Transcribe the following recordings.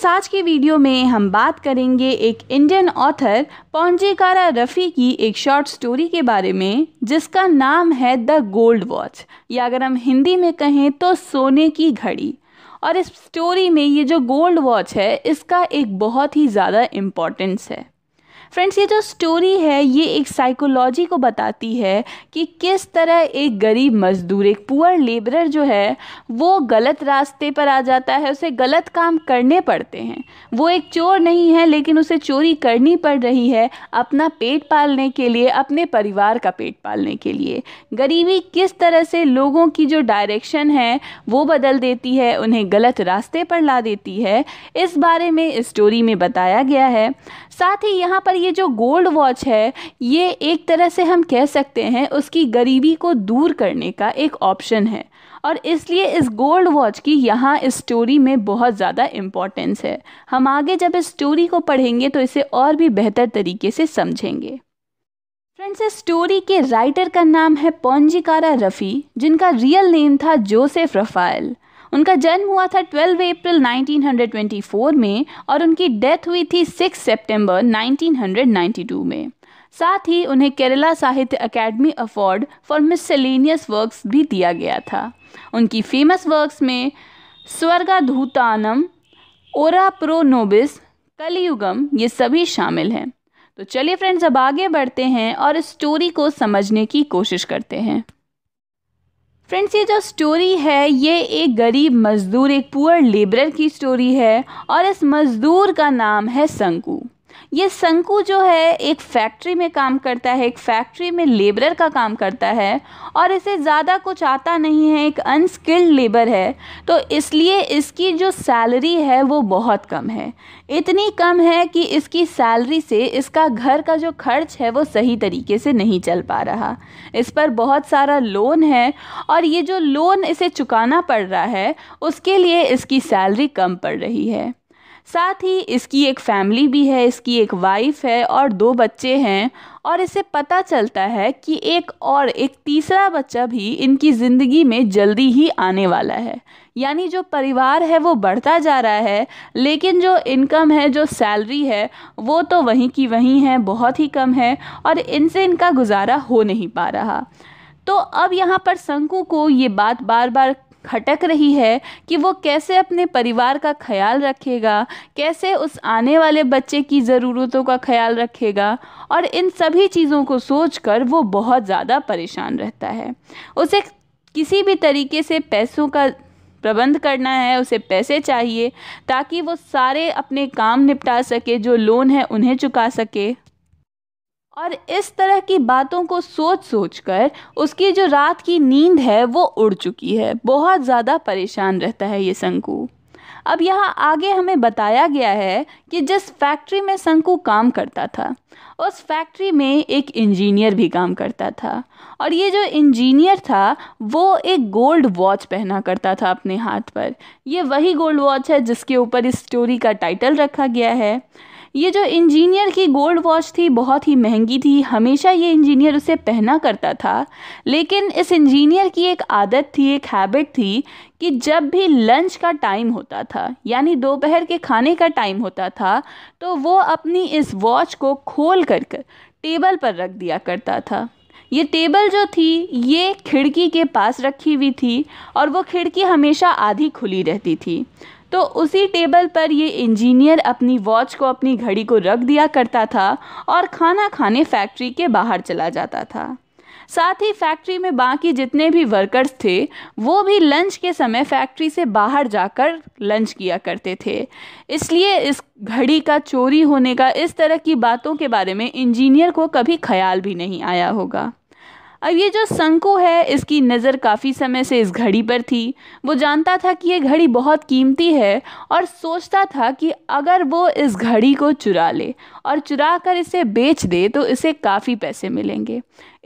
friends आज की video में हम बात करेंगे एक इंडियन ऑथर पौजेकारा रफ़ी की एक शॉर्ट स्टोरी के बारे में जिसका नाम है द गोल्ड वॉच या अगर हम हिंदी में कहें तो सोने की घड़ी और इस स्टोरी में ये जो गोल्ड वॉच है इसका एक बहुत ही ज़्यादा इम्पोर्टेंस है फ्रेंड्स ये जो स्टोरी है ये एक साइकोलॉजी को बताती है कि किस तरह एक गरीब मजदूर एक पुअर लेबरर जो है वो गलत रास्ते पर आ जाता है उसे गलत काम करने पड़ते हैं वो एक चोर नहीं है लेकिन उसे चोरी करनी पड़ रही है अपना पेट पालने के लिए अपने परिवार का पेट पालने के लिए गरीबी किस तरह से लोगों की जो डायरेक्शन है वो बदल देती है उन्हें गलत रास्ते पर ला देती है इस बारे में स्टोरी में बताया गया है साथ ही यहाँ पर ये जो गोल्ड वॉच है ये एक तरह से हम कह सकते हैं उसकी गरीबी को दूर करने का एक ऑप्शन है और इसलिए इस गोल्ड वॉच की यहाँ इस स्टोरी में बहुत ज़्यादा इम्पोर्टेंस है हम आगे जब इस स्टोरी को पढ़ेंगे तो इसे और भी बेहतर तरीके से समझेंगे फ्रेंड्स इस स्टोरी के राइटर का नाम है पौंजिकारा रफ़ी जिनका रियल नेम था जोसेफ रफ़ाइल उनका जन्म हुआ था 12 अप्रैल 1924 में और उनकी डेथ हुई थी 6 सितंबर 1992 में साथ ही उन्हें Kerala Sahitya Akademi award for miscellaneous works भी दिया गया था उनकी फेमस वर्क्स में स्वर्गाधूतानम ओरा प्रो नोबिस कलियुगम ये सभी शामिल हैं तो चलिए फ्रेंड्स अब आगे बढ़ते हैं और इस स्टोरी को समझने की कोशिश करते हैं फ्रेंड्स ये जो स्टोरी है ये एक गरीब मज़दूर एक पुअर लेबरर की स्टोरी है और इस मज़दूर का नाम है संकू ये शंकु जो है एक फैक्ट्री में काम करता है एक फैक्ट्री में लेबरर का काम करता है और इसे ज़्यादा कुछ आता नहीं है एक अनस्किल्ड लेबर है तो इसलिए इसकी जो सैलरी है वो बहुत कम है इतनी कम है कि इसकी सैलरी से इसका घर का जो खर्च है वो सही तरीके से नहीं चल पा रहा इस पर बहुत सारा लोन है और ये जो लोन इसे चुकाना पड़ रहा है उसके लिए इसकी सैलरी कम पड़ रही है साथ ही इसकी एक फैमिली भी है इसकी एक वाइफ है और दो बच्चे हैं और इसे पता चलता है कि एक और एक तीसरा बच्चा भी इनकी ज़िंदगी में जल्दी ही आने वाला है यानी जो परिवार है वो बढ़ता जा रहा है लेकिन जो इनकम है जो सैलरी है वो तो वहीं की वहीं है बहुत ही कम है और इनसे इनका गुजारा हो नहीं पा रहा तो अब यहाँ पर शंकु को ये बात बार बार खटक रही है कि वो कैसे अपने परिवार का ख्याल रखेगा कैसे उस आने वाले बच्चे की ज़रूरतों का ख्याल रखेगा और इन सभी चीज़ों को सोचकर वो बहुत ज़्यादा परेशान रहता है उसे किसी भी तरीके से पैसों का प्रबंध करना है उसे पैसे चाहिए ताकि वो सारे अपने काम निपटा सके जो लोन है उन्हें चुका सके और इस तरह की बातों को सोच सोच कर उसकी जो रात की नींद है वो उड़ चुकी है बहुत ज़्यादा परेशान रहता है ये शंकु अब यहाँ आगे हमें बताया गया है कि जिस फैक्ट्री में शंकु काम करता था उस फैक्ट्री में एक इंजीनियर भी काम करता था और ये जो इंजीनियर था वो एक गोल्ड वॉच पहना करता था अपने हाथ पर ये वही गोल्ड वॉच है जिसके ऊपर इस स्टोरी का टाइटल रखा गया है ये जो इंजीनियर की गोल्ड वॉच थी बहुत ही महंगी थी हमेशा ये इंजीनियर उसे पहना करता था लेकिन इस इंजीनियर की एक आदत थी एक हैबिट थी कि जब भी लंच का टाइम होता था यानी दोपहर के खाने का टाइम होता था तो वो अपनी इस वॉच को खोल कर टेबल पर रख दिया करता था ये टेबल जो थी ये खिड़की के पास रखी हुई थी और वो खिड़की हमेशा आधी खुली रहती थी तो उसी टेबल पर ये इंजीनियर अपनी वॉच को अपनी घड़ी को रख दिया करता था और खाना खाने फैक्ट्री के बाहर चला जाता था साथ ही फैक्ट्री में बाकी जितने भी वर्कर्स थे वो भी लंच के समय फैक्ट्री से बाहर जाकर लंच किया करते थे इसलिए इस घड़ी का चोरी होने का इस तरह की बातों के बारे में इंजीनियर को कभी ख्याल भी नहीं आया होगा अब ये जो संको है इसकी नज़र काफ़ी समय से इस घड़ी पर थी वो जानता था कि ये घड़ी बहुत कीमती है और सोचता था कि अगर वो इस घड़ी को चुरा ले और चुरा कर इसे बेच दे तो इसे काफ़ी पैसे मिलेंगे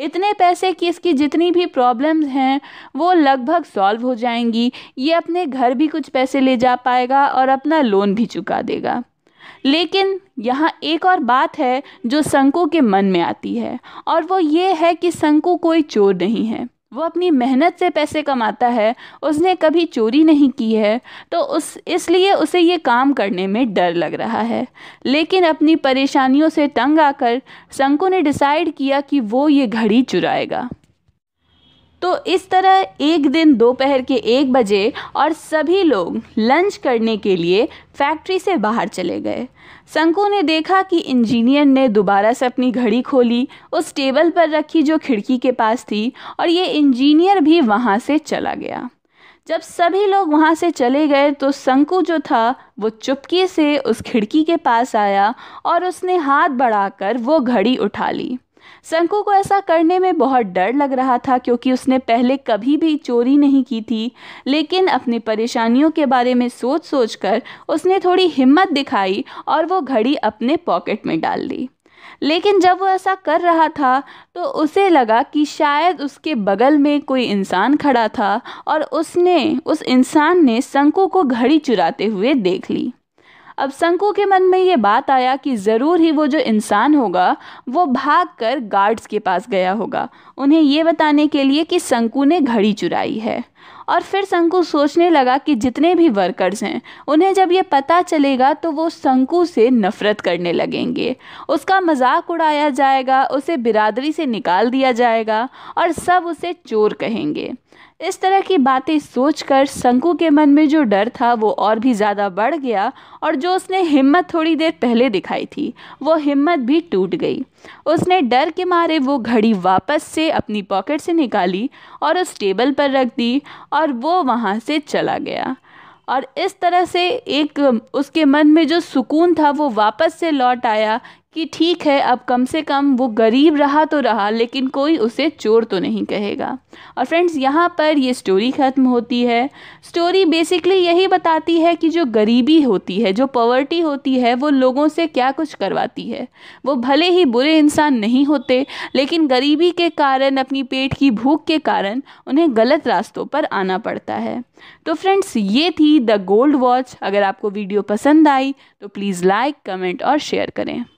इतने पैसे कि इसकी जितनी भी प्रॉब्लम्स हैं वो लगभग सॉल्व हो जाएंगी ये अपने घर भी कुछ पैसे ले जा पाएगा और अपना लोन भी चुका देगा लेकिन यहाँ एक और बात है जो शंकु के मन में आती है और वो ये है कि शंकु कोई चोर नहीं है वो अपनी मेहनत से पैसे कमाता है उसने कभी चोरी नहीं की है तो उस इसलिए उसे ये काम करने में डर लग रहा है लेकिन अपनी परेशानियों से तंग आकर शंकु ने डिसाइड किया कि वो ये घड़ी चुराएगा तो इस तरह एक दिन दोपहर के एक बजे और सभी लोग लंच करने के लिए फैक्ट्री से बाहर चले गए शंकु ने देखा कि इंजीनियर ने दोबारा से अपनी घड़ी खोली उस टेबल पर रखी जो खिड़की के पास थी और ये इंजीनियर भी वहाँ से चला गया जब सभी लोग वहाँ से चले गए तो शंकु जो था वो चुपके से उस खिड़की के पास आया और उसने हाथ बढ़ाकर वो घड़ी उठा ली शंकु को ऐसा करने में बहुत डर लग रहा था क्योंकि उसने पहले कभी भी चोरी नहीं की थी लेकिन अपनी परेशानियों के बारे में सोच सोच कर उसने थोड़ी हिम्मत दिखाई और वो घड़ी अपने पॉकेट में डाल ली लेकिन जब वो ऐसा कर रहा था तो उसे लगा कि शायद उसके बगल में कोई इंसान खड़ा था और उसने उस इंसान ने शंकु को घड़ी चुराते हुए देख ली अब शंकु के मन में ये बात आया कि ज़रूर ही वो जो इंसान होगा वो भाग कर गार्ड्स के पास गया होगा उन्हें ये बताने के लिए कि शंकु ने घड़ी चुराई है और फिर शंकु सोचने लगा कि जितने भी वर्कर्स हैं उन्हें जब ये पता चलेगा तो वो शंकु से नफ़रत करने लगेंगे उसका मजाक उड़ाया जाएगा उसे बिरादरी से निकाल दिया जाएगा और सब उसे चोर कहेंगे इस तरह की बातें सोचकर शंकु के मन में जो डर था वो और भी ज़्यादा बढ़ गया और जो उसने हिम्मत थोड़ी देर पहले दिखाई थी वो हिम्मत भी टूट गई उसने डर के मारे वो घड़ी वापस से अपनी पॉकेट से निकाली और उस टेबल पर रख दी और वो वहाँ से चला गया और इस तरह से एक उसके मन में जो सुकून था वो वापस से लौट आया कि ठीक है अब कम से कम वो गरीब रहा तो रहा लेकिन कोई उसे चोर तो नहीं कहेगा और फ्रेंड्स यहाँ पर ये स्टोरी ख़त्म होती है स्टोरी बेसिकली यही बताती है कि जो गरीबी होती है जो पॉवर्टी होती है वो लोगों से क्या कुछ करवाती है वो भले ही बुरे इंसान नहीं होते लेकिन गरीबी के कारण अपनी पेट की भूख के कारण उन्हें गलत रास्तों पर आना पड़ता है तो फ्रेंड्स ये थी द गोल्ड वॉच अगर आपको वीडियो पसंद आई तो प्लीज़ लाइक कमेंट और शेयर करें